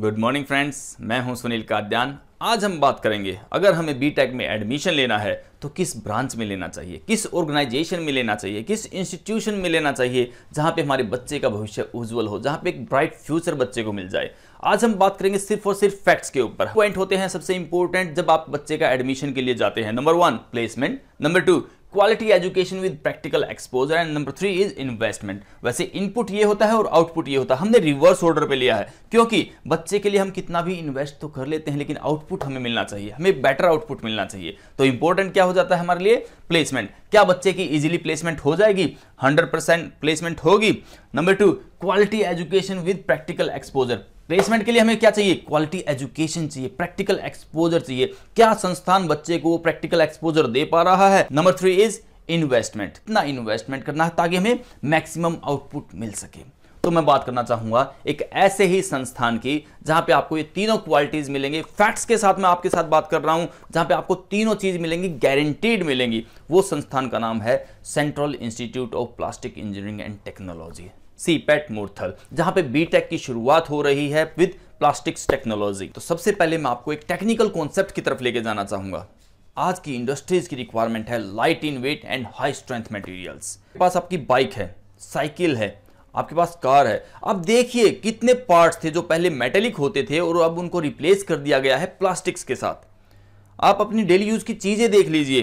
good morning friends मैं हूं सुनील काद्यान आज हम बात करेंगे अगर हमें बी टेक में एडमिशन लेना है तो किस ब्रांच में लेना चाहिए किस ऑर्गेनाइजेशन में लेना चाहिए किस इंस्टीट्यूशन में लेना चाहिए जहां पे हमारे बच्चे का भविष्य उज्जवल हो जहां पे एक ब्राइट फ्यूचर बच्चे को मिल जाए आज हम बात करेंगे सिर्फ और सिर्फ फैक्ट्स के ऊपर पॉइंट होते हैं सबसे इंपॉर्टेंट जब आप बच्चे का एडमिशन के लिए जाते हैं number one placement number two quality education with practical exposure and number three is investment वैसे इनपुट ये होता है और आउटपुट ये होता है हमने रिवर्स ऑर्डर पे लिया है क्योंकि बच्चे के लिए हम कितना भी इन्वेस्ट तो कर लेते हैं लेकिन आउटपुट हमें मिलना चाहिए हमें बेटर आउटपुट मिलना चाहिए तो इंपॉर्टेंट क्या हो जाता है हमारे लिए प्लेसमेंट क्या बच्चे की इजिली प्लेसमेंट हो जाएगी 100% प्लेसमेंट होगी number two quality education with practical exposure placement के लिए हमें क्या चाहिए क्वालिटी एजुकेशन चाहिए प्रैक्टिकल एक्सपोजर चाहिए क्या संस्थान बच्चे को प्रैक्टिकल एक्सपोजर दे पा रहा है नंबर थ्री इज इन्वेस्टमेंट इतना इन्वेस्टमेंट करना है ताकि हमें मैक्सिमम आउटपुट मिल सके तो मैं बात करना चाहूंगा एक ऐसे ही संस्थान की जहां पे आपको ये तीनों क्वालिटीज मिलेंगे फैक्ट्स के साथ मैं आपके साथ बात कर रहा हूं जहां पे आपको तीनों चीज मिलेंगी गारंटीड मिलेंगी वो संस्थान का नाम है central institute of plastic engineering and technology CIPET Murthal जहां पे बी टेक की शुरुआत हो रही है विद प्लास्टिक्स टेक्नोलॉजी तो सबसे पहले मैं आपको एक टेक्निकल कॉन्सेप्ट की तरफ लेके जाना चाहूंगा आज की इंडस्ट्रीज की रिक्वायरमेंट है light in weight and high strength materials पास आपकी बाइक है साइकिल है आपके पास कार है अब देखिए कितने पार्ट्स थे जो पहले मेटेलिक होते थे और अब उनको रिप्लेस कर दिया गया है प्लास्टिक्स के साथ आप अपनी डेली यूज की चीजें देख लीजिए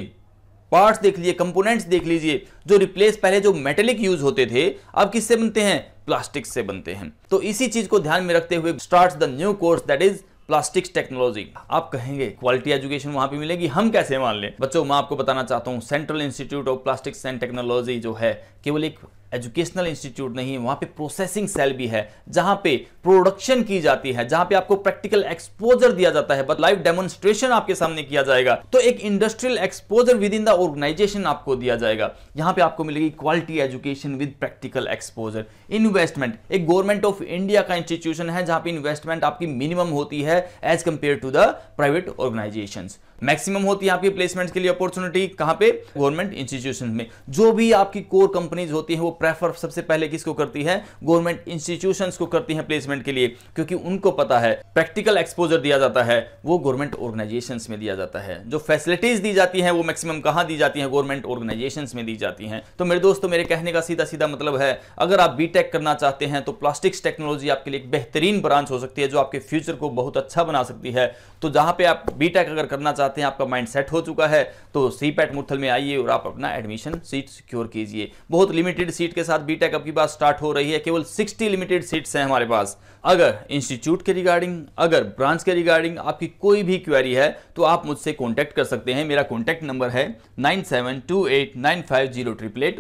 पार्ट्स देख लीजिए कंपोनेंट्स देख लीजिए जो रिप्लेस पहले जो मेटेलिक यूज होते थे अब किससे बनते हैं प्लास्टिक से बनते हैं तो इसी चीज को ध्यान में रखते हुए start the new course that is plastics technology आप कहेंगे क्वालिटी एजुकेशन वहां पे मिलेगी हम कैसे मान लें बच्चों मैं आपको बताना चाहता हूँ central institute of plastics and technology जो है केवल एक एजुकेशनल इंस्टीट्यूट नहीं है वहाँ पे प्रोसेसिंग सेल भी है जहां पे प्रोडक्शन की जाती है जहां पे आपको प्रैक्टिकल एक्सपोजर दिया जाता है बट लाइव डेमोन्स्ट्रेशन आपके सामने किया जाएगा तो एक industrial exposure with in the organization आपको दिया जाएगा यहां पे आपको मिलेगी quality education with practical exposure investment एक गवर्नमेंट ऑफ इंडिया का इंस्टीट्यूशन है जहां पर इन्वेस्टमेंट आपकी मिनिमम होती है as compare to the private organization maximum होती है आपकी प्लेसमेंट के लिए अपॉर्चुनिटी कहां पे गवर्नमेंट इंस्टीट्यूशन में जो भी आपकी कोर कंपनीज होती है वो प्रेफर सबसे पहले किसको करती है गवर्नमेंट इंस्टीट्यूशन को करती है प्लेसमेंट के लिए क्योंकि उनको पता है प्रैक्टिकल एक्सपोजर दिया जाता है वो गवर्नमेंट ऑर्गेनाइजेशन में दिया जाता है जो फैसिलिटीज दी जाती है वो मैक्सिमम कहां दी जाती है गवर्नमेंट ऑर्गेनाइजेशन में दी जाती है तो मेरे दोस्तों मेरे कहने का सीधा सीधा मतलब है अगर आप बी करना चाहते हैं तो प्लास्टिक्स टेक्नोलॉजी आपके लिए एक बेहतरीन ब्रांच हो सकती है जो आपके फ्यूचर को बहुत अच्छा बना सकती है तो जहां पे आप बीटेक अगर करना चाहते हैं आपका माइंड सेट हो चुका है तो सी पैट मुथल में आइए और आप अपना एडमिशन सीट सिक्योर कीजिए बहुत लिमिटेड सीट सीट के साथ बीटेक अब की बात स्टार्ट हो रही है केवल 60 लिमिटेड सीट्स हैं हमारे पास अगर इंस्टीट्यूट के रिगार्डिंग अगर ब्रांच के रिगार्डिंग आपकी कोई भी क्वेरी है तो आप मुझसे कॉन्टैक्ट कर सकते हैं मेरा कॉन्टैक्ट नंबर है नाइन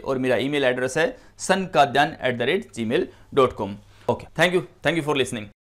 और मेरा ई एड्रेस है सन okay thank you thank you for listening